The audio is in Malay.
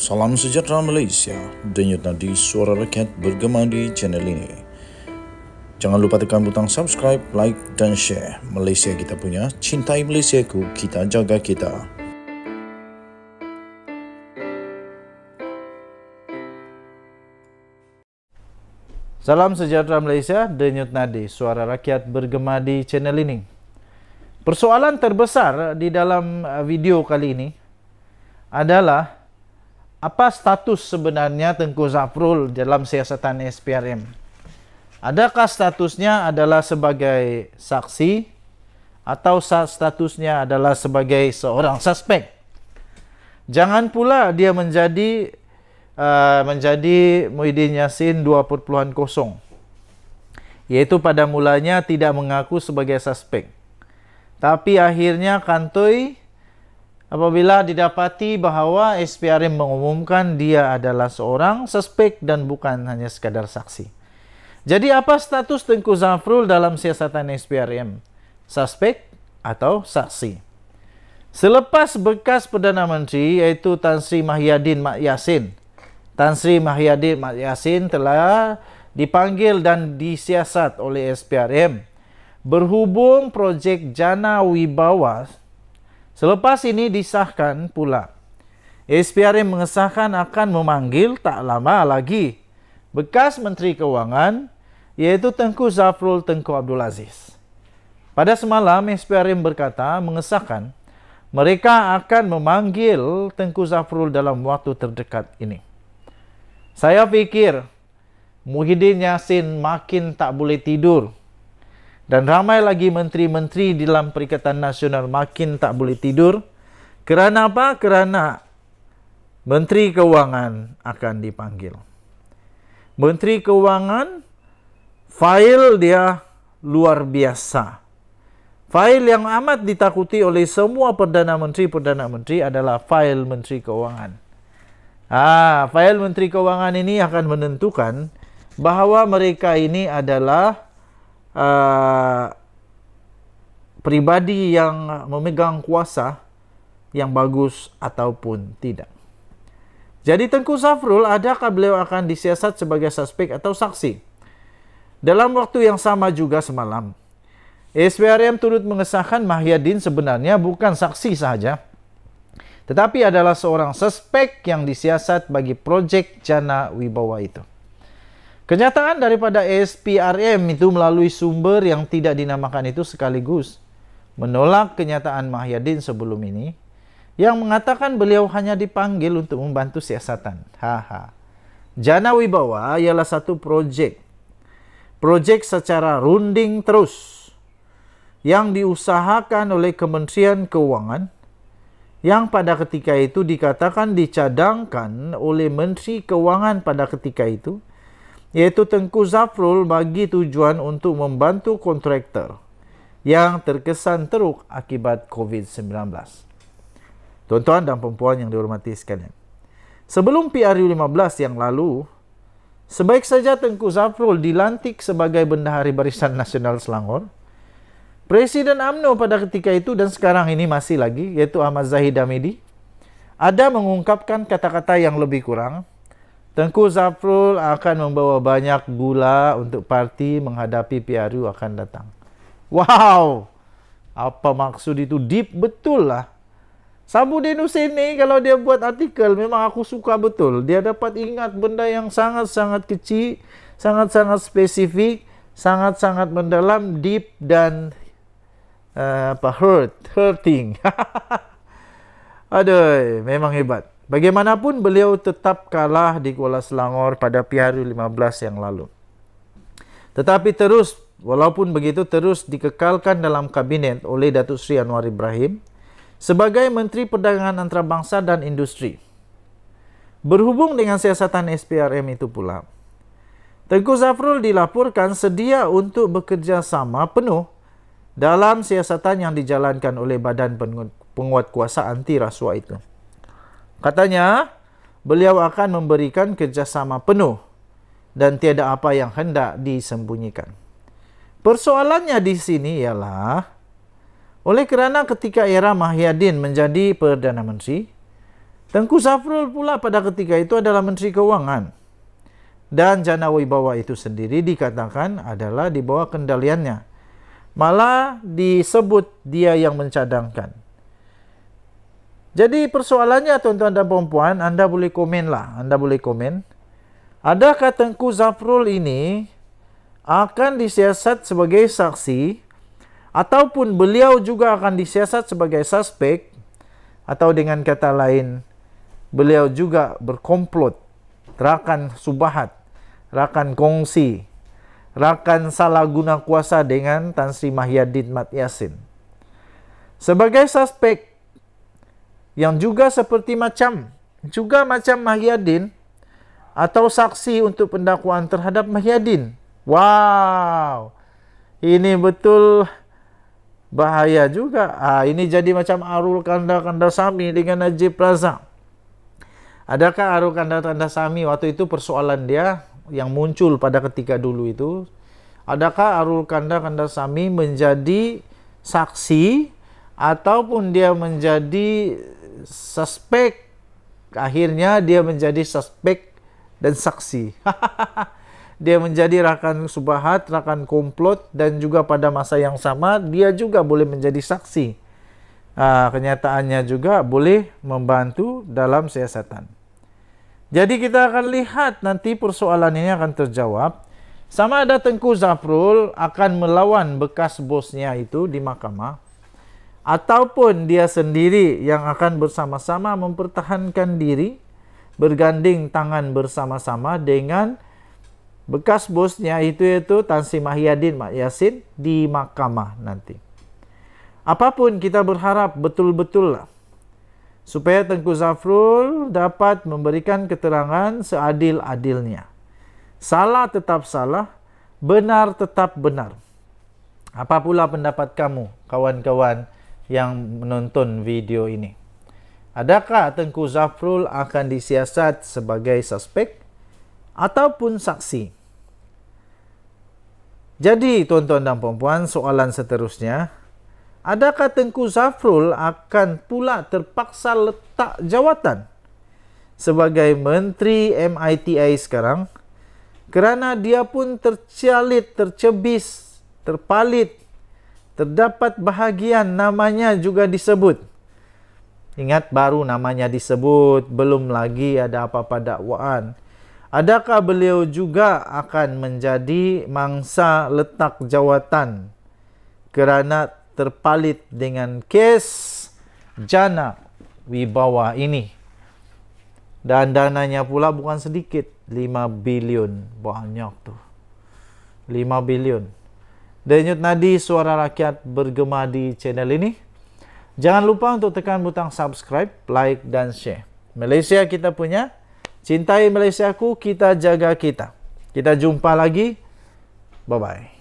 Salam sejahtera Malaysia. Denyut nadi suara rakyat bergema di channel ini. Jangan lupa tekan butang subscribe, like dan share. Malaysia kita punya, cintai Malaysia ku, kita jaga kita. Salam sejahtera Malaysia, Denyut Nadi, suara rakyat bergema di channel ini. Persoalan terbesar di dalam uh, video kali ini adalah apa status sebenarnya Tengku Zafrul dalam siasatan SPRM? Adakah statusnya adalah sebagai saksi atau statusnya adalah sebagai seorang suspek? Jangan pula dia menjadi uh, menjadi Muhyiddin Yassin 2.0 iaitu pada mulanya tidak mengaku sebagai suspek. Tapi akhirnya Kantoi apabila didapati bahawa SPRM mengumumkan dia adalah seorang suspek dan bukan hanya sekadar saksi. Jadi apa status Tengku Zafrul dalam siasatan SPRM? Suspek atau saksi? Selepas bekas Perdana Menteri iaitu Tan Sri Mahyadin Mak Yassin, Tan Sri Mahyadin Mak Yassin telah dipanggil dan disiasat oleh SPRM. Berhubung projek Jana Wibawa Selepas ini disahkan pula, SPRM mengesahkan akan memanggil tak lama lagi bekas Menteri Kewangan yaitu Tengku Zafrul Tengku Abdul Aziz. Pada semalam, SPRM berkata mengesahkan mereka akan memanggil Tengku Zafrul dalam waktu terdekat ini. Saya fikir Muhyiddin Yassin makin tak boleh tidur dan ramai lagi menteri-menteri di dalam Perikatan Nasional makin tak boleh tidur. Kerana apa? Kerana Menteri Keuangan akan dipanggil. Menteri Keuangan, fail dia luar biasa. Fail yang amat ditakuti oleh semua Perdana Menteri-Perdana Menteri adalah fail Menteri Keuangan. Ah, fail Menteri Keuangan ini akan menentukan bahawa mereka ini adalah uh, pribadi yang memegang kuasa yang bagus ataupun tidak. Jadi Tengku Safrul, adakah beliau akan disiasat sebagai suspek atau saksi? Dalam waktu yang sama juga semalam, SPRM turut mengesahkan Mahyadin sebenarnya bukan saksi saja, tetapi adalah seorang suspek yang disiasat bagi proyek Jana Wibawa itu. Kenyataan daripada SPRM itu melalui sumber yang tidak dinamakan itu sekaligus menolak kenyataan Mahyadin sebelum ini yang mengatakan beliau hanya dipanggil untuk membantu siasatan. Haha. Ha. Jana Wibawa ialah satu projek. Projek secara runding terus yang diusahakan oleh Kementerian Keuangan yang pada ketika itu dikatakan dicadangkan oleh Menteri Keuangan pada ketika itu iaitu Tengku Zafrul bagi tujuan untuk membantu kontraktor yang terkesan teruk akibat COVID-19. Tuan-tuan dan perempuan yang dihormati sekalian. Sebelum PRU15 yang lalu, sebaik saja Tengku Zafrul dilantik sebagai Bendahari Barisan Nasional Selangor, Presiden AMNO pada ketika itu dan sekarang ini masih lagi, iaitu Ahmad Zahid Hamidi, ada mengungkapkan kata-kata yang lebih kurang, Tengku Zafrul akan membawa banyak gula untuk parti menghadapi PRU akan datang. Wow! Apa maksud itu? Deep betul lah. Sabu Denus ini kalau dia buat artikel memang aku suka betul. Dia dapat ingat benda yang sangat-sangat kecil, sangat-sangat spesifik, sangat-sangat mendalam, deep dan uh, apa hurt, hurting. Aduh, memang hebat. Bagaimanapun beliau tetap kalah di Kuala Selangor pada Piaru 15 yang lalu. Tetapi terus walaupun begitu terus dikekalkan dalam kabinet oleh Datuk Seri Anwar Ibrahim sebagai Menteri Perdagangan Antarabangsa dan Industri. Berhubung dengan siasatan SPRM itu pula, Tengku Zafrul dilaporkan sedia untuk bekerjasama penuh dalam siasatan yang dijalankan oleh Badan Penguatkuasaan Anti Rasuah itu. Katanya, beliau akan memberikan kerjasama penuh dan tiada apa yang hendak disembunyikan. Persoalannya di sini ialah, oleh kerana ketika era Mahyadin menjadi Perdana Menteri, Tengku Zafrul pula pada ketika itu adalah Menteri Keuangan. Dan Jana Wibawa itu sendiri dikatakan adalah di bawah kendaliannya. Malah disebut dia yang mencadangkan. Jadi persoalannya tuan-tuan dan puan-puan, anda boleh komen lah, anda boleh komen. Adakah Tengku Zafrul ini akan disiasat sebagai saksi ataupun beliau juga akan disiasat sebagai suspek atau dengan kata lain beliau juga berkomplot rakan subahat rakan kongsi rakan salah guna kuasa dengan Tan Sri Mahyadin Mat Yasin sebagai suspek yang juga seperti macam juga macam Mahyadin atau saksi untuk pendakwaan terhadap Mahyadin. Wow. Ini betul bahaya juga. Ah ini jadi macam Arul Kanda Kandasami dengan Najib Razak. Adakah Arul Kanda Kandasami waktu itu persoalan dia yang muncul pada ketika dulu itu? Adakah Arul Kanda Kandasami menjadi saksi ataupun dia menjadi suspek. Akhirnya dia menjadi suspek dan saksi. dia menjadi rakan subahat, rakan komplot, dan juga pada masa yang sama dia juga boleh menjadi saksi. Uh, kenyataannya juga boleh membantu dalam siasatan. Jadi kita akan lihat nanti persoalan ini akan terjawab. Sama ada Tengku Zafrul akan melawan bekas bosnya itu di mahkamah. ataupun dia sendiri yang akan bersama-sama mempertahankan diri berganding tangan bersama-sama dengan bekas bosnya itu yaitu Tan Sri Mahyadin Mak Yasin di mahkamah nanti. Apapun kita berharap betul-betul lah supaya Tengku Zafrul dapat memberikan keterangan seadil-adilnya. Salah tetap salah, benar tetap benar. Apa pula pendapat kamu, kawan-kawan? yang menonton video ini. Adakah Tengku Zafrul akan disiasat sebagai suspek ataupun saksi? Jadi tuan-tuan dan puan-puan soalan seterusnya Adakah Tengku Zafrul akan pula terpaksa letak jawatan sebagai Menteri MITI sekarang kerana dia pun tercalit, tercebis, terpalit terdapat bahagian namanya juga disebut. Ingat baru namanya disebut, belum lagi ada apa-apa dakwaan. Adakah beliau juga akan menjadi mangsa letak jawatan kerana terpalit dengan kes jana wibawa ini? Dan dananya pula bukan sedikit, 5 bilion banyak tu 5 bilion. Denyut Nadi Suara Rakyat bergema di channel ini. Jangan lupa untuk tekan butang subscribe, like dan share. Malaysia kita punya. Cintai Malaysia ku, kita jaga kita. Kita jumpa lagi. Bye-bye.